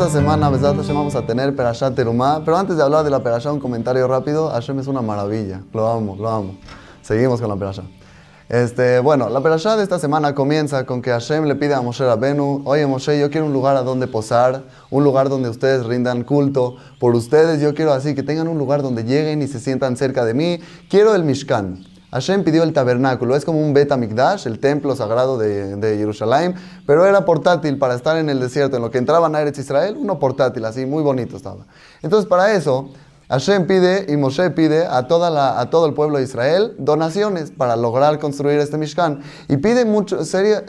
Esta semana, vamos a tener Perashat Terumá. Pero antes de hablar de la Perashat, un comentario rápido. Hashem es una maravilla. Lo amo, lo amo. Seguimos con la Perashat. Este, bueno, la Perashat de esta semana comienza con que Hashem le pide a Moshe Rabenu, oye Moshe, yo quiero un lugar a donde posar, un lugar donde ustedes rindan culto. Por ustedes yo quiero así, que tengan un lugar donde lleguen y se sientan cerca de mí. Quiero el Mishkan. Hashem pidió el tabernáculo, es como un Bet micdash, el templo sagrado de, de Jerusalén, pero era portátil para estar en el desierto, en lo que entraban a Israel, uno portátil, así muy bonito estaba. Entonces para eso Hashem pide y Moshe pide a, todo el pueblo de Israel donaciones para lograr construir este Mishkan. Y pide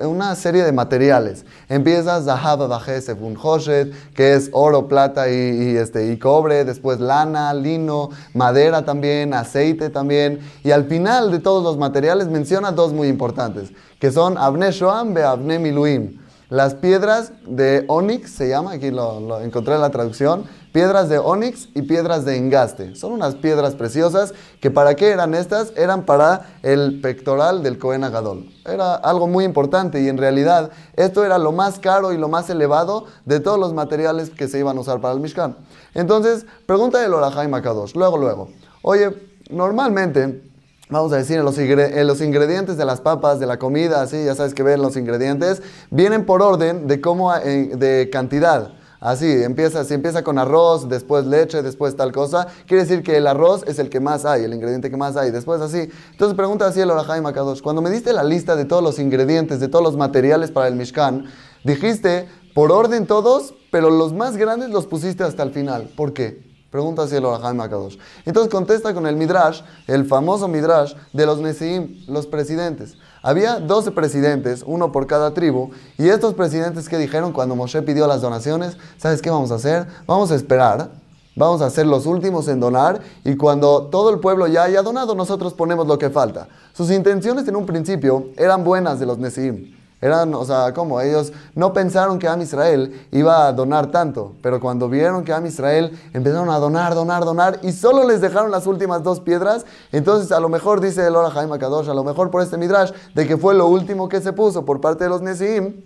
una serie de materiales. Empieza Zahab Bajesef un Hoshet, que es oro, plata este, y, cobre, después lana, lino, madera también, aceite también. Y al final de todos los materiales menciona dos muy importantes, que son Abne Shoam y Abne Miluim las piedras de onyx, se llama, aquí lo, encontré en la traducción, piedras de onyx y piedras de engaste. Son unas piedras preciosas que para qué eran estas? Eran para el pectoral del Cohen Agadol. Era algo muy importante y en realidad esto era lo más caro y lo más elevado de todos los materiales que se iban a usar para el Mishkan. Entonces, pregunta de Lorajai Makadosh, luego, luego. Oye, normalmente vamos a decir, los, ingredientes de las papas, de la comida, así, ya sabes que ven los ingredientes, vienen por orden de cómo, eh, de cantidad. Así, empieza, si empieza con arroz, después leche, después tal cosa, quiere decir que el arroz es el que más hay, el ingrediente que más hay, después así. Entonces pregunta así el y macados cuando me diste la lista de todos los ingredientes, de todos los materiales para el Mishkan, dijiste por orden todos, pero los más grandes los pusiste hasta el final. ¿Por qué? Pregunta si el Orahaim Akadosh. Entonces contesta con el Midrash, el famoso Midrash de los Nesim, los presidentes. Había 12 presidentes, uno por cada tribu, y estos presidentes que dijeron cuando Moshe pidió las donaciones, ¿sabes qué vamos a hacer? Vamos a esperar, vamos a ser los últimos en donar, y cuando todo el pueblo ya haya donado, nosotros ponemos lo que falta. Sus intenciones en un principio eran buenas de los Nesim. Eran, o sea, como ellos no pensaron que Am Israel iba a donar tanto, pero cuando vieron que Am Israel empezaron a donar, donar, donar y solo les dejaron las últimas dos piedras, entonces a lo mejor dice el Ora Jaime Kadosh, a lo mejor por este Midrash, de que fue lo último que se puso por parte de los Nesim,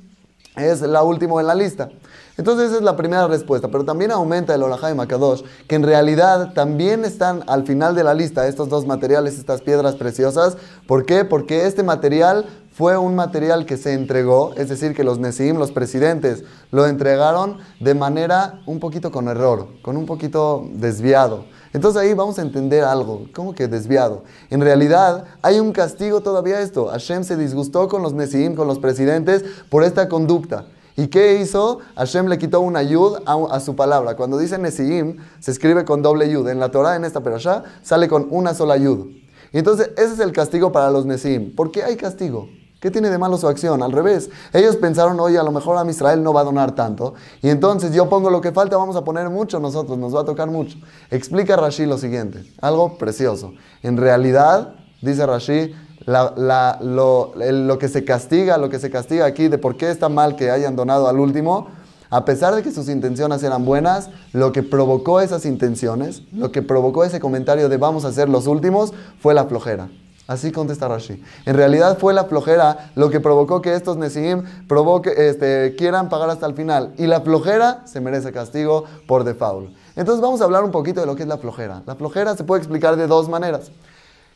es la última en la lista. Entonces esa es la primera respuesta, pero también aumenta el Oraja y Makadosh, que en realidad también están al final de la lista estos dos materiales, estas piedras preciosas. ¿Por qué? Porque este material fue un material que se entregó, es decir, que los Nesim, los presidentes, lo entregaron de manera un poquito con error, con un poquito desviado. Entonces ahí vamos a entender algo, como que desviado. En realidad hay un castigo todavía esto. Hashem se disgustó con los Nesim, con los presidentes, por esta conducta. ¿Y qué hizo? Hashem le quitó una yud a, su palabra. Cuando dice Nesiim, se escribe con doble yud. En la Torah, en esta perashá, sale con una sola yud. entonces ese es el castigo para los Nesiim. ¿Por qué hay castigo? ¿Qué tiene de malo su acción? Al revés. Ellos pensaron, oye, a lo mejor a Israel no va a donar tanto. Y entonces yo pongo lo que falta, vamos a poner mucho nosotros, nos va a tocar mucho. Explica Rashi lo siguiente, algo precioso. En realidad, dice Rashi, lo, que se castiga, lo que se castiga aquí de por qué está mal que hayan donado al último, a pesar de que sus intenciones eran buenas, lo que provocó esas intenciones, lo que provocó ese comentario de vamos a ser los últimos, fue la flojera. Así contesta Rashi. En realidad fue la flojera lo que provocó que estos Nesim provoque, este, quieran pagar hasta el final. Y la flojera se merece castigo por default. Entonces vamos a hablar un poquito de lo que es la flojera. La flojera se puede explicar de dos maneras.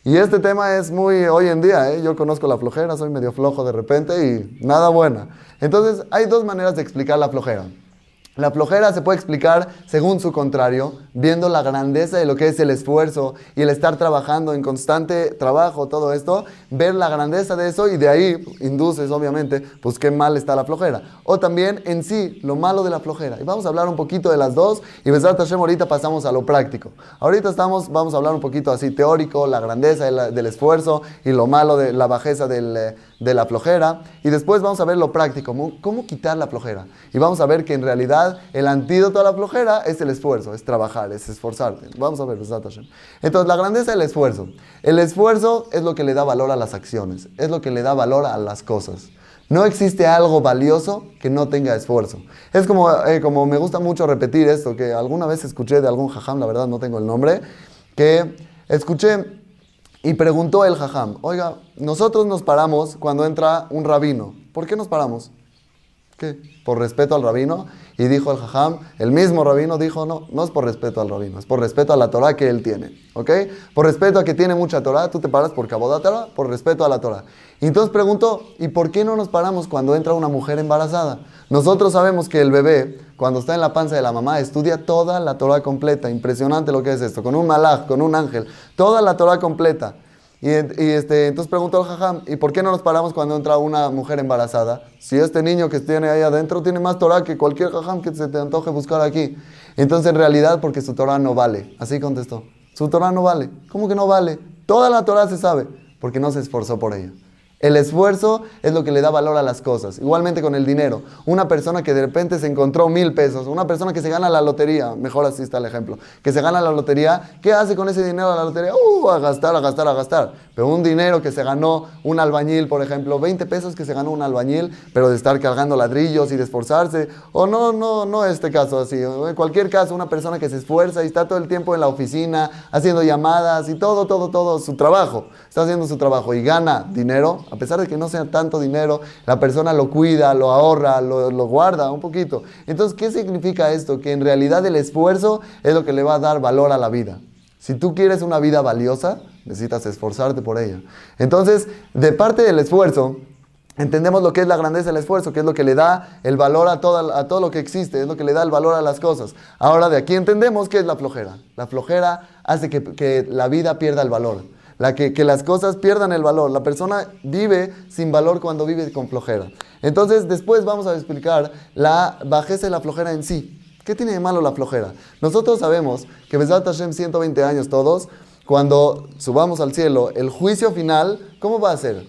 Y este tema es muy hoy en día, ¿eh? yo conozco la flojera, soy medio flojo de repente y nada buena. Entonces hay dos maneras de explicar la flojera. La flojera se puede explicar según su contrario, viendo la grandeza de lo que es el esfuerzo y el estar trabajando en constante trabajo, todo esto, ver la grandeza de eso y de ahí induces, obviamente, pues qué mal está la flojera. O también en sí, lo malo de la flojera. Y vamos a hablar un poquito de las dos y pues, Besar Hashem ahorita pasamos a lo práctico. Ahorita estamos, vamos a hablar un poquito así teórico, la grandeza del esfuerzo y lo malo de la bajeza eh, de la flojera. Y después vamos a ver lo práctico, cómo quitar la flojera. Y vamos a ver que en realidad el antídoto a la flojera es el esfuerzo, es trabajar es esforzarte. Vamos a ver, Entonces, la grandeza del esfuerzo. El esfuerzo es lo que le da valor a las acciones, es lo que le da valor a las cosas. No existe algo valioso que no tenga esfuerzo. Es como, eh, como me gusta mucho repetir esto, que alguna vez escuché de algún jajam, la verdad no tengo el nombre, que escuché y preguntó el jajam, oiga, nosotros nos paramos cuando entra un rabino. ¿Por qué nos paramos? ¿Qué? ¿Por respeto al rabino? Y dijo el jajam, el mismo rabino dijo, no, no es por respeto al rabino, es por respeto a la Torah que él tiene, ¿ok? Por respeto a que tiene mucha Torah, tú te paras por Kabodá Torah, por respeto a la Torah. Y entonces preguntó, ¿y por qué no nos paramos cuando entra una mujer embarazada? Nosotros sabemos que el bebé, cuando está en la panza de la mamá, estudia toda la Torah completa. Impresionante lo que es esto, con un malaj, con un ángel, toda la Torah completa. Y, este, entonces preguntó al jajam, ¿y por qué no nos paramos cuando entra una mujer embarazada? Si este niño que tiene ahí adentro tiene más Torah que cualquier jajam que se te antoje buscar aquí. Entonces, en realidad, porque su Torah no vale. Así contestó. Su Torah no vale. ¿Cómo que no vale? Toda la Torah se sabe, porque no se esforzó por ella. El esfuerzo es lo que le da valor a las cosas. Igualmente con el dinero. Una persona que de repente se encontró mil pesos, una persona que se gana la lotería, mejor así está el ejemplo, que se gana la lotería, ¿qué hace con ese dinero a la lotería? Uh, a gastar, a gastar, a gastar. Pero un dinero que se ganó un albañil, por ejemplo, 20 pesos que se ganó un albañil, pero de estar cargando ladrillos y de esforzarse, o no, no, no este caso así. En cualquier caso, una persona que se esfuerza y está todo el tiempo en la oficina, haciendo llamadas y todo, todo, todo su trabajo, está haciendo su trabajo y gana dinero a pesar de que no sea tanto dinero, la persona lo cuida, lo ahorra, lo, guarda un poquito. Entonces, ¿qué significa esto? Que en realidad el esfuerzo es lo que le va a dar valor a la vida. Si tú quieres una vida valiosa, necesitas esforzarte por ella. Entonces, de parte del esfuerzo, entendemos lo que es la grandeza del esfuerzo, que es lo que le da el valor a, todo lo que existe, es lo que le da el valor a las cosas. Ahora de aquí entendemos qué es la flojera. La flojera hace que la vida pierda el valor la que, que las cosas pierdan el valor. La persona vive sin valor cuando vive con flojera. Entonces, después vamos a explicar la bajeza y la flojera en sí. ¿Qué tiene de malo la flojera? Nosotros sabemos que Besat Hashem 120 años todos, cuando subamos al cielo, el juicio final, ¿cómo va a ser?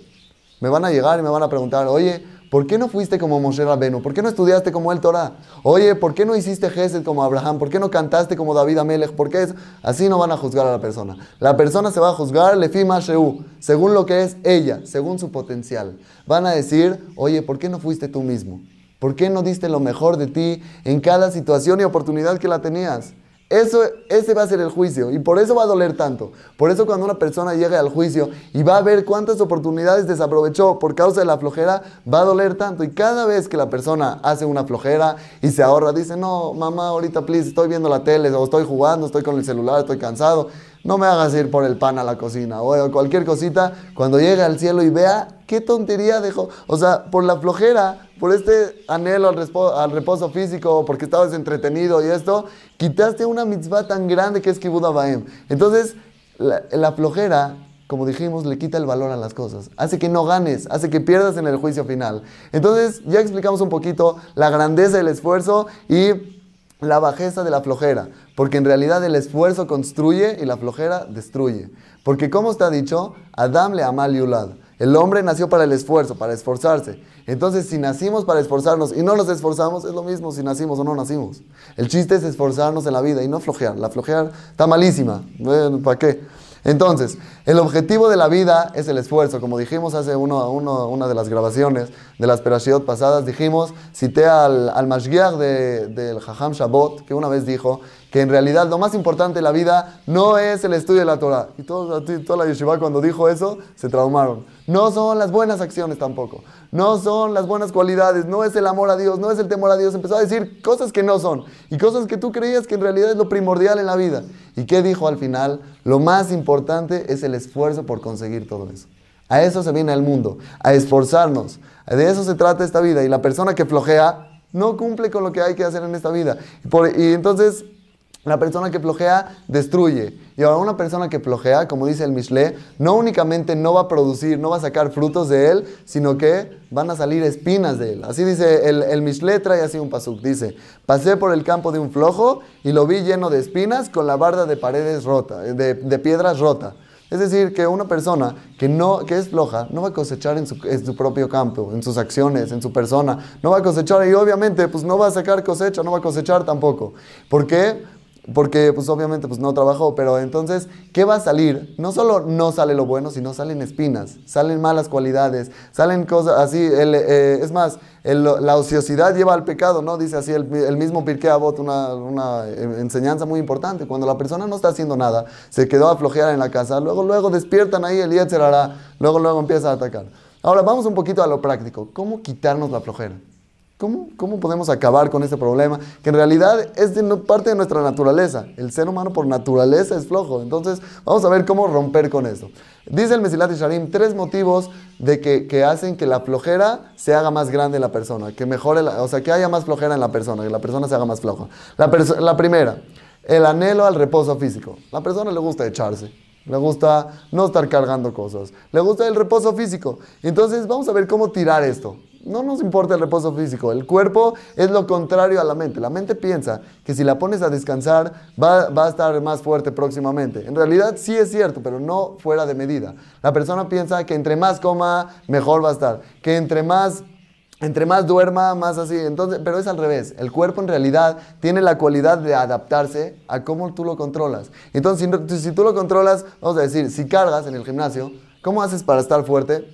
Me van a llegar y me van a preguntar, oye, ¿Por qué no fuiste como Moshe Rabenu? ¿Por qué no estudiaste como el Torah? Oye, ¿por qué no hiciste Gesed como Abraham? ¿Por qué no cantaste como David Amelech? Porque es? Así no van a juzgar a la persona. La persona se va a juzgar Lefima Sheu, según lo que es ella, según su potencial. Van a decir, oye, ¿por qué no fuiste tú mismo? ¿Por qué no diste lo mejor de ti en cada situación y oportunidad que la tenías? Eso, ese va a ser el juicio y por eso va a doler tanto. Por eso cuando una persona llega al juicio y va a ver cuántas oportunidades desaprovechó por causa de la flojera, va a doler tanto. Y cada vez que la persona hace una flojera y se ahorra, dice, no, mamá, ahorita, please, estoy viendo la tele, o estoy jugando, estoy con el celular, estoy cansado no me hagas ir por el pan a la cocina o cualquier cosita, cuando llegue al cielo y vea qué tontería dejó, o sea, por la flojera, por este anhelo al, reposo, físico, porque estabas entretenido y esto, quitaste una mitzvah tan grande que es Kibud Entonces, la, la flojera como dijimos, le quita el valor a las cosas. Hace que no ganes, hace que pierdas en el juicio final. Entonces, ya explicamos un poquito la grandeza del esfuerzo y la bajeza de la flojera, porque en realidad el esfuerzo construye y la flojera destruye. Porque como está dicho, Adam le amal yulad. El hombre nació para el esfuerzo, para esforzarse. Entonces, si nacimos para esforzarnos y no nos esforzamos, es lo mismo si nacimos o no nacimos. El chiste es esforzarnos en la vida y no flojear. La flojear está malísima. ¿Para qué? Entonces, el objetivo de la vida es el esfuerzo. Como dijimos hace uno, uno una de las grabaciones de las Perashiot pasadas, dijimos, cité al, al Mashgiach del Jajam Shabbat, que una vez dijo que en realidad lo más importante en la vida no es el estudio de la Torah. Y toda, toda la yeshiva cuando dijo eso se traumaron. No son las buenas acciones tampoco. No son las buenas cualidades. No es el amor a Dios. No es el temor a Dios. Empezó a decir cosas que no son. Y cosas que tú creías que en realidad es lo primordial en la vida. ¿Y qué dijo al final? Lo más importante es el esfuerzo por conseguir todo eso. A eso se viene al mundo. A esforzarnos. De eso se trata esta vida. Y la persona que flojea no cumple con lo que hay que hacer en esta vida. Por, y entonces la persona que flojea destruye. Y ahora una persona que flojea, como dice el Mishle, no únicamente no va a producir, no va a sacar frutos de él, sino que van a salir espinas de él. Así dice el, el Mishle, trae así un pasuk. Dice, pasé por el campo de un flojo y lo vi lleno de espinas con la barda de paredes rota, de, piedras rota. Es decir, que una persona que, no, que es floja no va a cosechar en su, en su, propio campo, en sus acciones, en su persona. No va a cosechar y obviamente pues no va a sacar cosecha, no va a cosechar tampoco. ¿Por qué? porque pues obviamente pues no trabajó, pero entonces, ¿qué va a salir? No solo no sale lo bueno, sino salen espinas, salen malas cualidades, salen cosas así, eh, es más, la ociosidad lleva al pecado, ¿no? Dice así el, mismo Pirkei Avot, una, una, eh, enseñanza muy importante, cuando la persona no está haciendo nada, se quedó a flojear en la casa, luego, luego despiertan ahí el hará, luego, luego empieza a atacar. Ahora, vamos un poquito a lo práctico, ¿cómo quitarnos la flojera? ¿Cómo, podemos acabar con este problema? Que en realidad es parte de nuestra naturaleza. El ser humano por naturaleza es flojo. Entonces, vamos a ver cómo romper con eso. Dice el Mesilat Sharim tres motivos de que, hacen que la flojera se haga más grande en la persona, que mejore, o sea, que haya más flojera en la persona, que la persona se haga más floja. La, la primera, el anhelo al reposo físico. La persona le gusta echarse. Le gusta no estar cargando cosas. Le gusta el reposo físico. Entonces vamos a ver cómo tirar esto no nos importa el reposo físico. El cuerpo es lo contrario a la mente. La mente piensa que si la pones a descansar va, a estar más fuerte próximamente. En realidad sí es cierto, pero no fuera de medida. La persona piensa que entre más coma, mejor va a estar. Que entre más... Entre más duerma, más así. Entonces, pero es al revés. El cuerpo en realidad tiene la cualidad de adaptarse a cómo tú lo controlas. Entonces, si tú lo controlas, vamos a decir, si cargas en el gimnasio, ¿cómo haces para estar fuerte?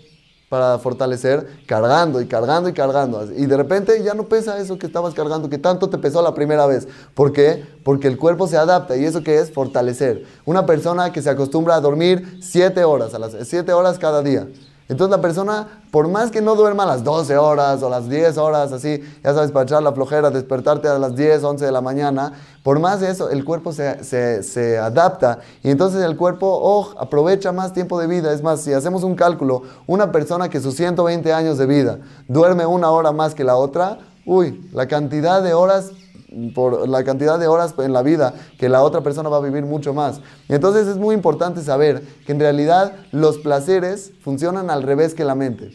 para fortalecer, cargando y cargando y cargando. Y de repente ya no pesa eso que estabas cargando, que tanto te pesó la primera vez. ¿Por qué? Porque el cuerpo se adapta y eso que es fortalecer. Una persona que se acostumbra a dormir 7 horas, 7 horas cada día entonces la persona, por más que no duerma las 12 horas o las 10 horas, así, ya sabes, para echar la flojera, despertarte a las 10, 11 de la mañana, por más de eso, el cuerpo se, se, adapta y entonces el cuerpo oh, aprovecha más tiempo de vida. Es más, si hacemos un cálculo, una persona que sus 120 años de vida duerme una hora más que la otra, uy, la cantidad de horas por la cantidad de horas en la vida que la otra persona va a vivir mucho más. Entonces es muy importante saber que en realidad los placeres funcionan al revés que la mente.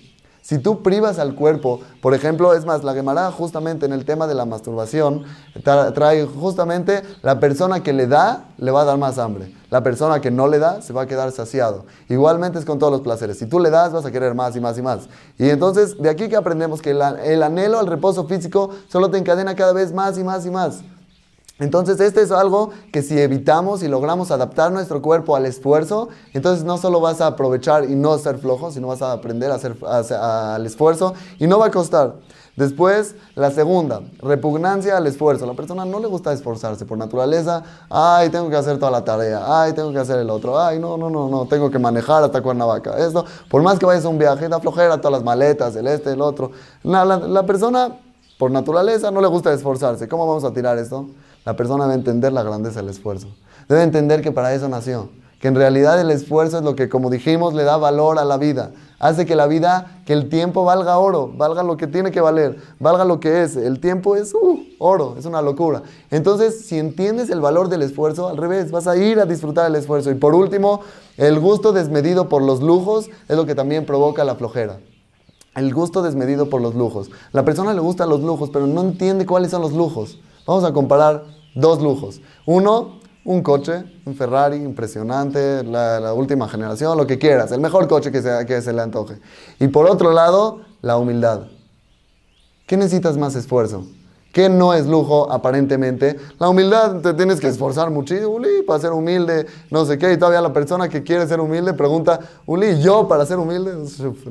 Si tú privas al cuerpo, por ejemplo, es más, la Gemara justamente en el tema de la masturbación trae justamente la persona que le da le va a dar más hambre. La persona que no le da se va a quedar saciado. Igualmente es con todos los placeres. Si tú le das vas a querer más y más y más. Y entonces de aquí que aprendemos que el anhelo al reposo físico solo te encadena cada vez más y más y más. Entonces, este es algo que si evitamos y logramos adaptar nuestro cuerpo al esfuerzo, entonces no solo vas a aprovechar y no ser flojo, sino vas a aprender a hacer al esfuerzo y no va a costar. Después, la segunda, repugnancia al esfuerzo. La persona no le gusta esforzarse por naturaleza. Ay, tengo que hacer toda la tarea. Ay, tengo que hacer el otro. Ay, no, no, no, no. Tengo que manejar hasta Cuernavaca. Esto, por más que vayas a un viaje, da flojera todas las maletas, el este, el otro. la persona, por naturaleza, no le gusta esforzarse. ¿Cómo vamos a tirar esto? La persona debe entender la grandeza del esfuerzo. Debe entender que para eso nació. Que en realidad el esfuerzo es lo que, como dijimos, le da valor a la vida. Hace que la vida, que el tiempo valga oro, valga lo que tiene que valer, valga lo que es. El tiempo es uh, oro, es una locura. Entonces, si entiendes el valor del esfuerzo, al revés, vas a ir a disfrutar el esfuerzo. Y por último, el gusto desmedido por los lujos es lo que también provoca la flojera. El gusto desmedido por los lujos. La persona le gusta los lujos, pero no entiende cuáles son los lujos. Vamos a comparar dos lujos. Uno, un coche, un Ferrari impresionante, la, última generación, lo que quieras, el mejor coche que se, que le antoje. Y por otro lado, la humildad. ¿Qué necesitas más esfuerzo? ¿Qué no es lujo aparentemente? La humildad, te tienes que esforzar muchísimo, Uli, para ser humilde, no sé qué. Y todavía la persona que quiere ser humilde pregunta, Uli, ¿yo para ser humilde?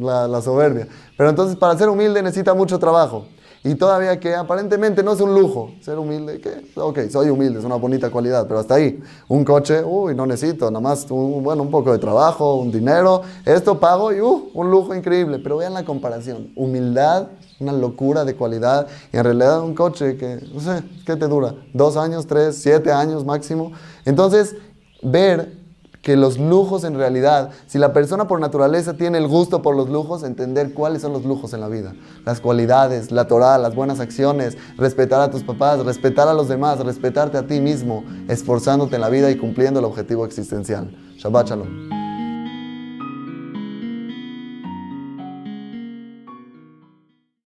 la soberbia. Pero entonces para ser humilde necesita mucho trabajo. Y todavía que aparentemente no es un lujo ser humilde. ¿qué? Ok, soy humilde, es una bonita cualidad, pero hasta ahí. Un coche, uy, no necesito, nada más un, bueno, un poco de trabajo, un dinero, esto pago y uh, un lujo increíble. Pero vean la comparación. Humildad, una locura de cualidad. Y en realidad un coche que, no sé, ¿qué te dura? ¿Dos años, tres, siete años máximo? Entonces, ver que los lujos en realidad, si la persona por naturaleza tiene el gusto por los lujos, entender cuáles son los lujos en la vida, las cualidades, la Torah, las buenas acciones, respetar a tus papás, respetar a los demás, respetarte a ti mismo, esforzándote en la vida y cumpliendo el objetivo existencial. Shabbat Shalom.